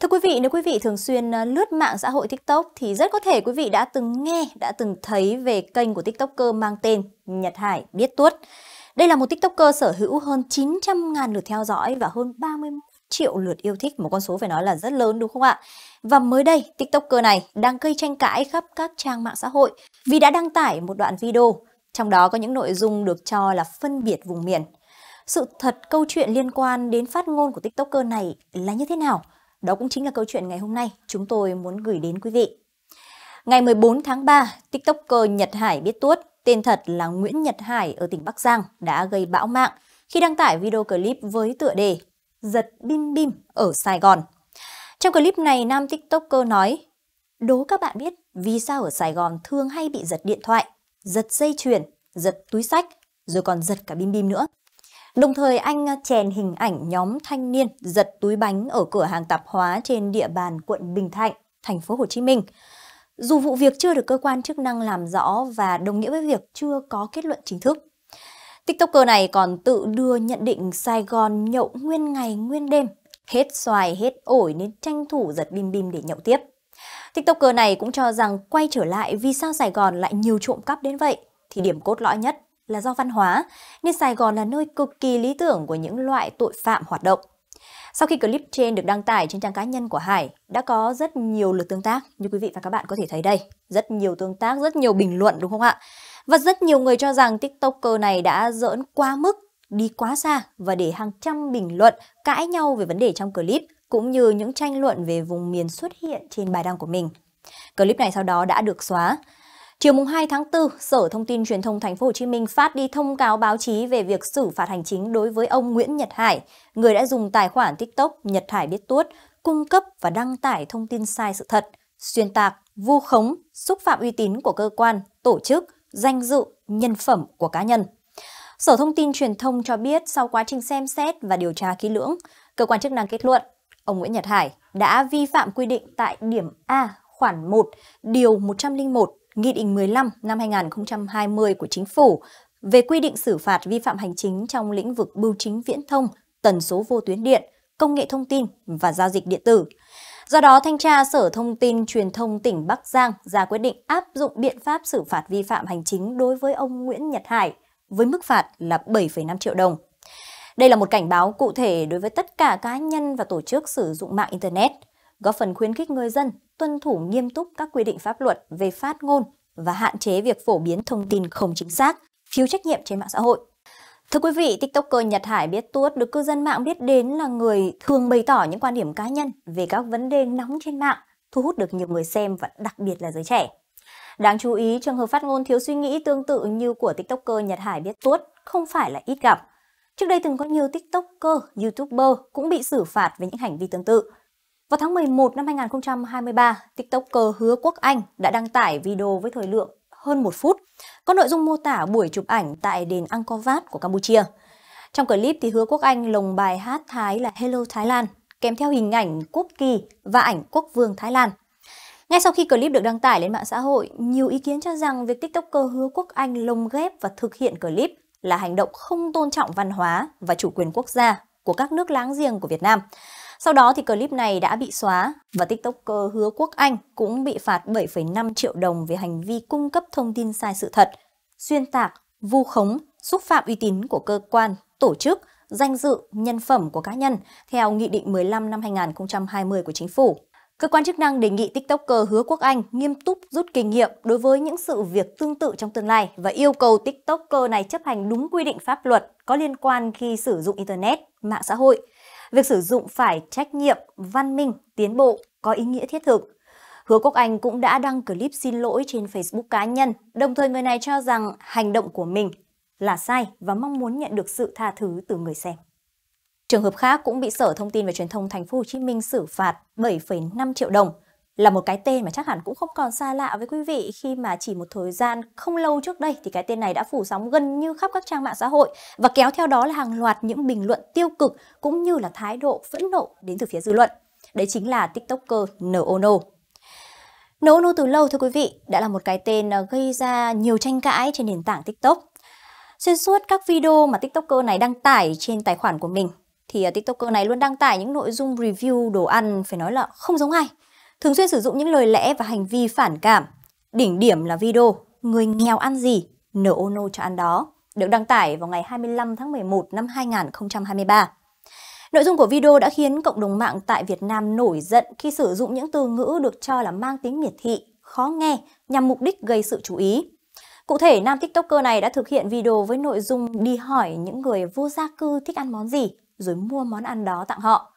Thưa quý vị, nếu quý vị thường xuyên ờ, lướt mạng xã hội TikTok thì rất có thể quý vị đã từng nghe, đã từng thấy về kênh của TikToker mang tên Nhật Hải Biết Tuốt. Đây là một TikToker sở hữu hơn 900.000 lượt theo dõi và hơn 30 triệu lượt yêu thích, một con số phải nói là rất lớn đúng không ạ? Và mới đây, TikToker này đang gây tranh cãi khắp các trang mạng xã hội vì đã đăng tải một đoạn video, trong đó có những nội dung được cho là phân biệt vùng miền. Sự thật câu chuyện liên quan đến phát ngôn của TikToker này là như thế nào? Đó cũng chính là câu chuyện ngày hôm nay chúng tôi muốn gửi đến quý vị. Ngày 14 tháng 3, TikToker Nhật Hải biết tuốt, tên thật là Nguyễn Nhật Hải ở tỉnh Bắc Giang đã gây bão mạng khi đăng tải video clip với tựa đề Giật bim bim ở Sài Gòn. Trong clip này, nam TikToker nói Đố các bạn biết vì sao ở Sài Gòn thường hay bị giật điện thoại, giật dây chuyền, giật túi sách, rồi còn giật cả bim bim nữa. Đồng thời anh à, chèn hình ảnh nhóm thanh niên giật túi bánh ở cửa hàng tạp hóa trên địa bàn quận Bình Thạnh, thành phố Hồ Chí Minh. Dù vụ việc chưa được cơ quan chức năng làm rõ và đồng nghĩa với việc chưa có kết luận chính thức. TikToker này còn tự đưa nhận định Sài Gòn nhậu nguyên ngày nguyên đêm, hết xoài hết ổi nên tranh thủ giật bim bim để nhậu tiếp. TikToker này cũng cho rằng quay trở lại vì sao Sài Gòn lại nhiều trộm cắp đến vậy thì điểm cốt lõi nhất là do văn hóa, nên Sài Gòn là nơi cực kỳ lý tưởng của những loại tội phạm hoạt động. Sau khi clip trên được đăng tải trên trang cá nhân của Hải, đã có rất nhiều lượt tương tác như quý vị và các bạn có thể thấy đây. Rất nhiều tương tác, rất nhiều bình luận đúng không ạ? Và rất nhiều người cho rằng TikToker này đã dỡn quá mức, đi quá xa và để hàng trăm bình luận cãi nhau về vấn đề trong clip cũng như những tranh luận về vùng miền xuất hiện trên bài đăng của mình. Clip này sau đó đã được xóa Chiều 2 tháng 4, Sở Thông tin Truyền thông Thành phố Hồ Chí Minh phát đi thông cáo báo chí về việc xử phạt hành chính đối với ông Nguyễn Nhật Hải, người đã dùng tài khoản TikTok Nhật Hải biết tuốt cung cấp và đăng tải thông tin sai sự thật, xuyên tạc, vu khống, xúc phạm uy tín của cơ quan, tổ chức, danh dự, nhân phẩm của cá nhân. Sở Thông tin Truyền thông cho biết sau quá trình xem xét và điều tra kỹ lưỡng, cơ quan chức năng kết luận ông Nguyễn Nhật Hải đã vi phạm quy định tại điểm A khoản 1, điều 101 Nghị định 15 năm 2020 của Chính phủ về quy định xử phạt vi phạm hành chính trong lĩnh vực bưu chính viễn thông, tần số vô tuyến điện, công nghệ thông tin và giao dịch điện tử. Do đó, Thanh tra Sở Thông tin Truyền thông tỉnh Bắc Giang ra quyết định áp dụng biện pháp xử phạt vi phạm hành chính đối với ông Nguyễn Nhật Hải với mức phạt là 7,5 triệu đồng. Đây là một cảnh báo cụ thể đối với tất cả cá nhân và tổ chức sử dụng mạng Internet, góp phần khuyến khích người dân tuân thủ nghiêm túc các quy định pháp luật về phát ngôn và hạn chế việc phổ biến thông tin không chính xác, phiếu trách nhiệm trên mạng xã hội. Thưa quý vị, TikToker Nhật Hải biết tuốt được cư dân mạng biết đến là người thường bày tỏ những quan điểm cá nhân về các vấn đề nóng trên mạng, thu hút được nhiều người xem và đặc biệt là giới trẻ. Đáng chú ý, trường hợp phát ngôn thiếu suy nghĩ tương tự như của TikToker Nhật Hải biết tuốt không phải là ít gặp. Trước đây từng có nhiều TikToker, YouTuber cũng bị xử phạt về những hành vi tương tự. Vào tháng 11 năm 2023, TikToker Hứa Quốc Anh đã đăng tải video với thời lượng hơn một phút, có nội dung mô tả buổi chụp ảnh tại đền Angkor Wat của Campuchia. Trong clip thì Hứa Quốc Anh lồng bài hát Thái là Hello Thái Lan, kèm theo hình ảnh quốc kỳ và ảnh quốc vương Thái Lan. Ngay sau khi clip được đăng tải lên mạng xã hội, nhiều ý kiến cho rằng việc TikToker Hứa Quốc Anh lồng ghép và thực hiện clip là hành động không tôn trọng văn hóa và chủ quyền quốc gia của các nước láng giềng của Việt Nam. Sau đó thì clip này đã bị xóa và TikToker Hứa Quốc Anh cũng bị phạt 7,5 triệu đồng về hành vi cung cấp thông tin sai sự thật, xuyên tạc, vu khống, xúc phạm uy tín của cơ quan, tổ chức, danh dự, nhân phẩm của cá nhân theo Nghị định 15 năm 2020 của Chính phủ. Cơ quan chức năng đề nghị TikToker Hứa Quốc Anh nghiêm túc rút kinh nghiệm đối với những sự việc tương tự trong tương lai và yêu cầu TikToker này chấp hành đúng quy định pháp luật có liên quan khi sử dụng Internet, mạng xã hội việc sử dụng phải trách nhiệm, văn minh, tiến bộ, có ý nghĩa thiết thực. Hứa Quốc Anh cũng đã đăng clip xin lỗi trên Facebook cá nhân, đồng thời người này cho rằng hành động của mình là sai và mong muốn nhận được sự tha thứ từ người xem. Trường hợp khác cũng bị Sở Thông tin và Truyền thông Thành phố Hồ Chí Minh xử phạt 7,5 triệu đồng là một cái tên mà chắc hẳn cũng không còn xa lạ với quý vị khi mà chỉ một thời gian không lâu trước đây thì cái tên này đã phủ sóng gần như khắp các trang mạng xã hội và kéo theo đó là hàng loạt những bình luận tiêu cực cũng như là thái độ phẫn nộ đến từ phía dư luận. Đấy chính là TikToker Nono. Nono từ lâu thưa quý vị đã là một cái tên à, gây ra nhiều tranh cãi trên nền tảng TikTok. Xuyên suốt các video mà TikToker này đăng tải trên tài khoản của mình thì à, TikToker này luôn đăng tải những nội dung review đồ ăn phải nói là không giống ai thường xuyên sử dụng những lời lẽ và hành vi phản cảm. Đỉnh điểm là video Người nghèo ăn gì, nở ô nô cho ăn đó, được đăng tải vào ngày 25 tháng 11 năm 2023. Nội dung của video đã khiến cộng đồng mạng tại Việt Nam nổi giận khi sử dụng những từ ngữ được cho là mang tính miệt thị, khó nghe nhằm mục đích gây sự chú ý. Cụ thể, nam tiktoker này đã thực hiện video với nội dung đi hỏi những người vô gia cư thích ăn món gì rồi mua món ăn đó tặng họ.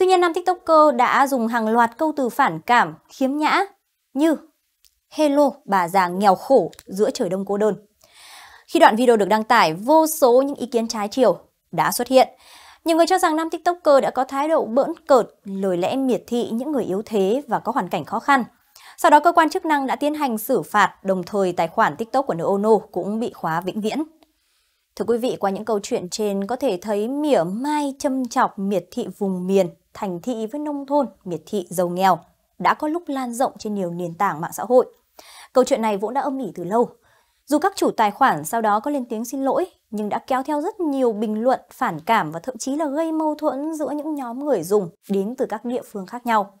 Tuy nhiên, nam tiktoker đã dùng hàng loạt câu từ phản cảm, khiếm nhã như Hello, bà già nghèo khổ giữa trời đông cô đơn. Khi đoạn video được đăng tải, vô số những ý kiến trái chiều đã xuất hiện. Nhiều người cho rằng nam tiktoker đã có thái độ bỡn cợt, lời lẽ miệt thị những người yếu thế và có hoàn cảnh khó khăn. Sau đó cơ quan chức năng đã tiến hành xử phạt, đồng thời tài khoản tiktok của Noono cũng bị khóa vĩnh viễn. Thưa quý vị, qua những câu chuyện trên có thể thấy mỉa mai châm chọc miệt thị vùng miền thành thị với nông thôn, miệt thị, giàu nghèo đã có lúc lan rộng trên nhiều nền tảng mạng xã hội. Câu chuyện này vốn đã âm ỉ từ lâu. Dù các chủ tài khoản sau đó có lên tiếng xin lỗi, nhưng đã kéo theo rất nhiều bình luận phản cảm và thậm chí là gây mâu thuẫn giữa những nhóm người dùng đến từ các địa phương khác nhau.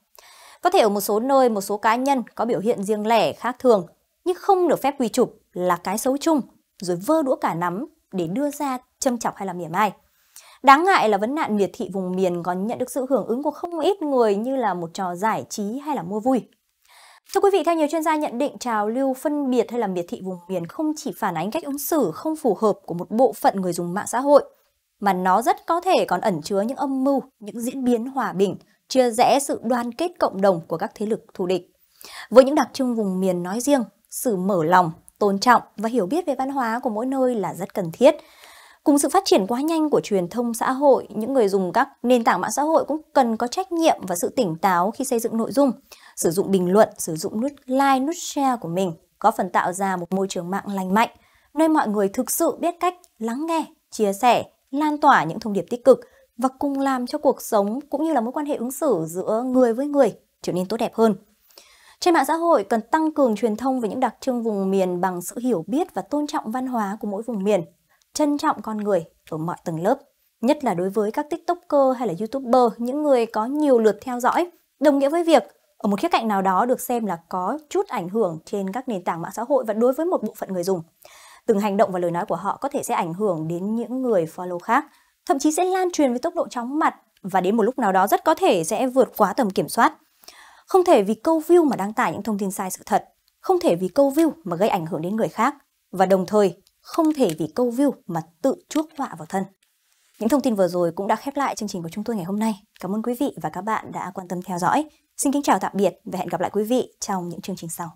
Có thể ở một số nơi một số cá nhân có biểu hiện riêng lẻ khác thường, nhưng không được phép quy chụp là cái xấu chung, rồi vơ đũa cả nắm để đưa ra châm chọc hay là mỉa mai. Đáng ngại là vấn nạn miệt thị vùng miền còn nhận được sự hưởng ứng của không ít người như là một trò giải trí hay là mua vui. Thưa quý vị, theo nhiều chuyên gia nhận định, trào lưu phân biệt hay là miệt thị vùng miền không chỉ phản ánh cách ứng xử không phù hợp của một bộ phận người dùng mạng xã hội, mà nó rất có thể còn ẩn chứa những âm mưu, những diễn biến hòa bình, chia rẽ sự đoàn kết cộng đồng của các thế lực thù địch. Với những đặc trưng vùng miền nói riêng, sự mở lòng, tôn trọng và hiểu biết về văn hóa của mỗi nơi là rất cần thiết Cùng sự phát triển quá nhanh của truyền thông xã hội, những người dùng các nền tảng mạng xã hội cũng cần có trách nhiệm và sự tỉnh táo khi xây dựng nội dung, sử dụng bình luận, sử dụng nút like, nút share của mình, có phần tạo ra một môi trường mạng lành mạnh, nơi mọi người thực sự biết cách lắng nghe, chia sẻ, lan tỏa những thông điệp tích cực và cùng làm cho cuộc sống cũng như là mối quan hệ ứng xử giữa người với người trở nên tốt đẹp hơn. Trên mạng xã hội cần tăng cường truyền thông về những đặc trưng vùng miền bằng sự hiểu biết và tôn trọng văn hóa của mỗi vùng miền, trân trọng con người ở mọi tầng lớp, nhất là đối với các tiktoker hay là youtuber, những người có nhiều lượt theo dõi, đồng nghĩa với việc ở một khía cạnh nào đó được xem là có chút ảnh hưởng trên các nền tảng mạng xã hội và đối với một bộ phận người dùng. Từng hành động và lời nói của họ có thể sẽ ảnh hưởng đến những người follow khác, thậm chí sẽ lan truyền với tốc độ chóng mặt và đến một lúc nào đó rất có thể sẽ vượt quá tầm kiểm soát. Không thể vì câu view mà đăng tải những thông tin sai sự thật, không thể vì câu view mà gây ảnh hưởng đến người khác và đồng thời không thể vì câu view mà tự chuốc họa vào thân. Những thông tin vừa rồi cũng đã khép lại chương trình của chúng tôi ngày hôm nay. Cảm ơn quý vị và các bạn đã quan tâm theo dõi. Xin kính chào tạm biệt và hẹn gặp lại quý vị trong những chương trình sau.